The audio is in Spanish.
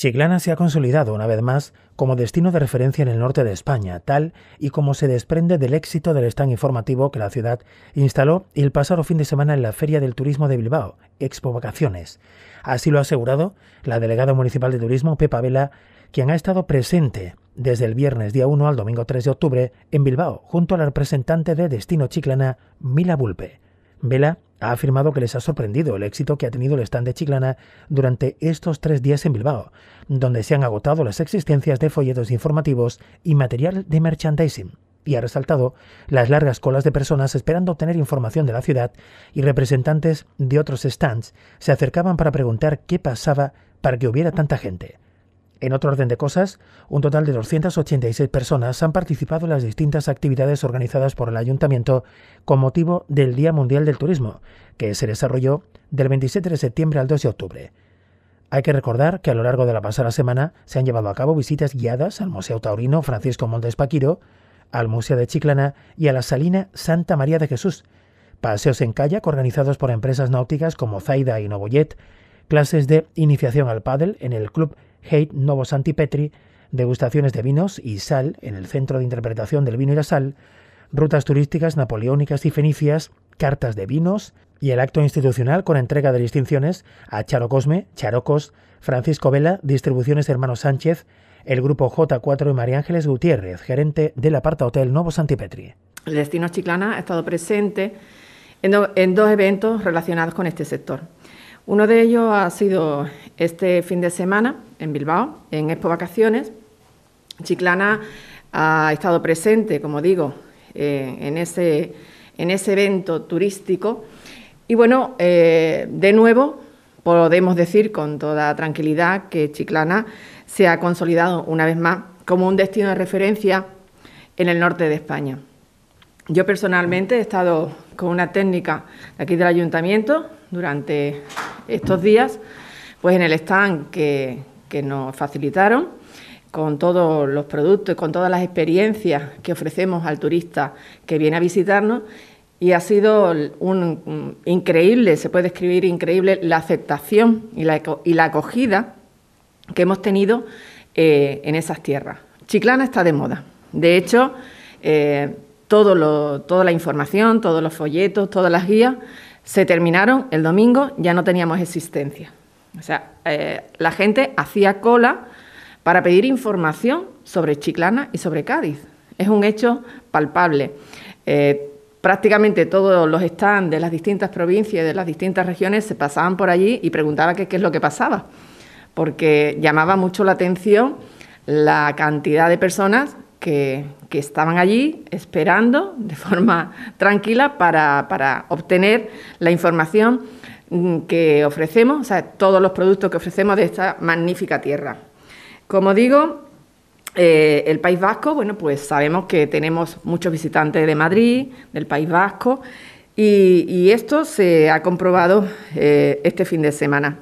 Chiclana se ha consolidado una vez más como destino de referencia en el norte de España, tal y como se desprende del éxito del stand informativo que la ciudad instaló el pasado fin de semana en la Feria del Turismo de Bilbao, Expo Vacaciones. Así lo ha asegurado la delegada municipal de turismo, Pepa Vela, quien ha estado presente desde el viernes día 1 al domingo 3 de octubre en Bilbao, junto a la representante de Destino Chiclana, Mila Bulpe. Vela ha afirmado que les ha sorprendido el éxito que ha tenido el stand de Chiclana durante estos tres días en Bilbao, donde se han agotado las existencias de folletos informativos y material de merchandising, y ha resaltado las largas colas de personas esperando obtener información de la ciudad y representantes de otros stands se acercaban para preguntar qué pasaba para que hubiera tanta gente. En otro orden de cosas, un total de 286 personas han participado en las distintas actividades organizadas por el ayuntamiento con motivo del Día Mundial del Turismo, que se desarrolló del 27 de septiembre al 2 de octubre. Hay que recordar que a lo largo de la pasada semana se han llevado a cabo visitas guiadas al Museo Taurino Francisco Montes Paquiro, al Museo de Chiclana y a la Salina Santa María de Jesús, paseos en kayak organizados por empresas náuticas como Zaida y Novoyet, clases de iniciación al pádel en el Club Hate Santi Santipetri, degustaciones de vinos y sal en el Centro de Interpretación del Vino y la Sal, rutas turísticas napoleónicas y fenicias, cartas de vinos y el acto institucional con entrega de distinciones a Charo Cosme, Charocos, Francisco Vela, Distribuciones Hermano Sánchez, el grupo J4 y María Ángeles Gutiérrez, gerente del Aparta Hotel Novo Santipetri. El destino Chiclana ha estado presente en dos eventos relacionados con este sector. Uno de ellos ha sido este fin de semana en Bilbao, en Expo Vacaciones. Chiclana ha estado presente, como digo, en, ese, en ese evento turístico. Y bueno, eh, de nuevo, podemos decir con toda tranquilidad que Chiclana se ha consolidado una vez más como un destino de referencia en el norte de España. Yo personalmente he estado con una técnica aquí del ayuntamiento durante estos días, pues en el stand que, nos facilitaron, con todos los productos y con todas las experiencias que ofrecemos al turista que viene a visitarnos. Y ha sido un, increíble, se puede escribir increíble, la aceptación y la, acogida que hemos tenido eh, en esas tierras. Chiclana está de moda. De hecho, eh, toda la información, todos los folletos, todas las guías se terminaron el domingo, ya no teníamos existencia. O sea, eh, la gente hacía cola para pedir información sobre Chiclana y sobre Cádiz. Es un hecho palpable. Eh, prácticamente todos los stands de las distintas provincias y de las distintas regiones se pasaban por allí y preguntaban qué es lo que pasaba, porque llamaba mucho la atención la cantidad de personas que, estaban allí esperando de forma tranquila para, obtener la información mm, que ofrecemos, o sea, todos los productos que ofrecemos de esta magnífica tierra. Como digo, eh, el País Vasco, bueno, pues sabemos que tenemos muchos visitantes de Madrid, del País Vasco, y, esto se ha comprobado eh, este fin de semana.